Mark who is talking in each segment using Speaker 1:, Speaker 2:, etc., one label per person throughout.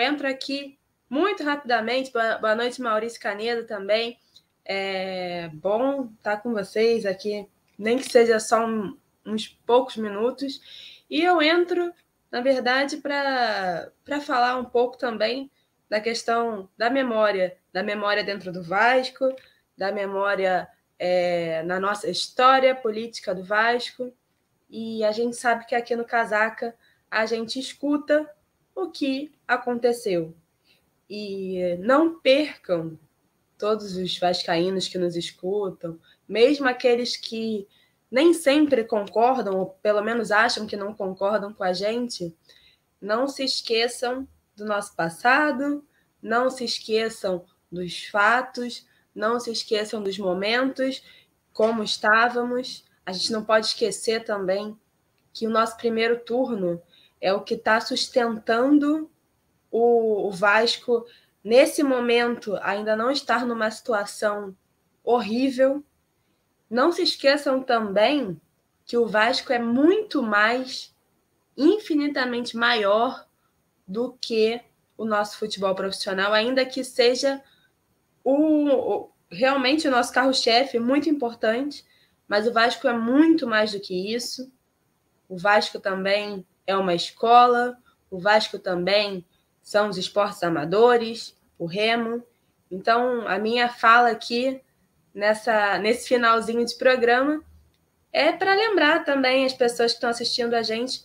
Speaker 1: entro aqui muito rapidamente. Boa, boa noite, Maurício Canedo também. É bom estar tá com vocês aqui, nem que seja só um, uns poucos minutos. E eu entro, na verdade, para falar um pouco também da questão da memória, da memória dentro do Vasco, da memória é, na nossa história política do Vasco. E a gente sabe que aqui no Casaca a gente escuta o que aconteceu. E eh, não percam todos os vascaínos que nos escutam, mesmo aqueles que nem sempre concordam, ou pelo menos acham que não concordam com a gente, não se esqueçam do nosso passado, não se esqueçam dos fatos, não se esqueçam dos momentos, como estávamos. A gente não pode esquecer também que o nosso primeiro turno é o que está sustentando o, o Vasco nesse momento ainda não estar numa situação horrível. Não se esqueçam também que o Vasco é muito mais, infinitamente maior do que o nosso futebol profissional, ainda que seja o, realmente o nosso carro-chefe, muito importante, mas o Vasco é muito mais do que isso. O Vasco também é uma escola, o Vasco também são os esportes amadores, o remo. Então, a minha fala aqui nessa, nesse finalzinho de programa é para lembrar também as pessoas que estão assistindo a gente,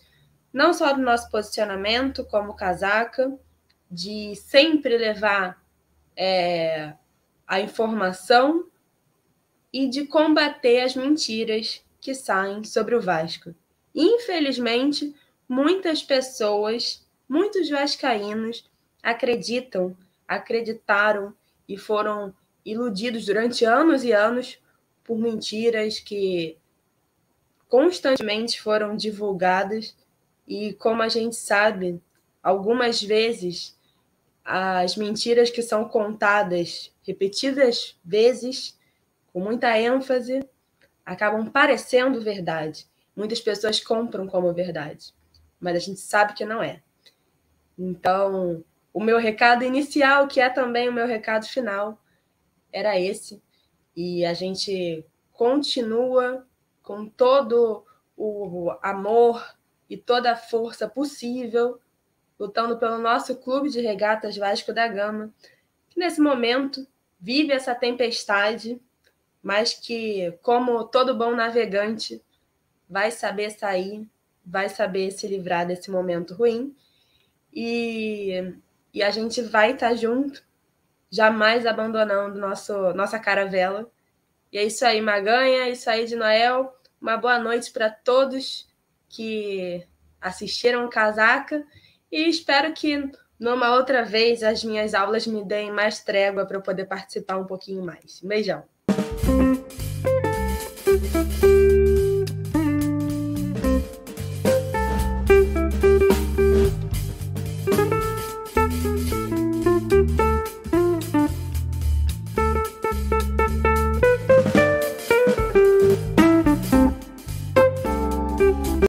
Speaker 1: não só do nosso posicionamento como casaca, de sempre levar é, a informação e de combater as mentiras que saem sobre o Vasco. Infelizmente, muitas pessoas, muitos vascaínos acreditam, acreditaram e foram iludidos durante anos e anos por mentiras que constantemente foram divulgadas e como a gente sabe, algumas vezes as mentiras que são contadas repetidas vezes com muita ênfase acabam parecendo verdade. Muitas pessoas compram como verdade mas a gente sabe que não é. Então, o meu recado inicial, que é também o meu recado final, era esse. E a gente continua com todo o amor e toda a força possível, lutando pelo nosso clube de regatas Vasco da Gama, que nesse momento vive essa tempestade, mas que, como todo bom navegante, vai saber sair vai saber se livrar desse momento ruim e, e a gente vai estar tá junto, jamais abandonando nosso, nossa caravela. E é isso aí, Maganha, é isso aí de Noel. Uma boa noite para todos que assistiram Casaca e espero que numa outra vez as minhas aulas me deem mais trégua para eu poder participar um pouquinho mais. Um beijão.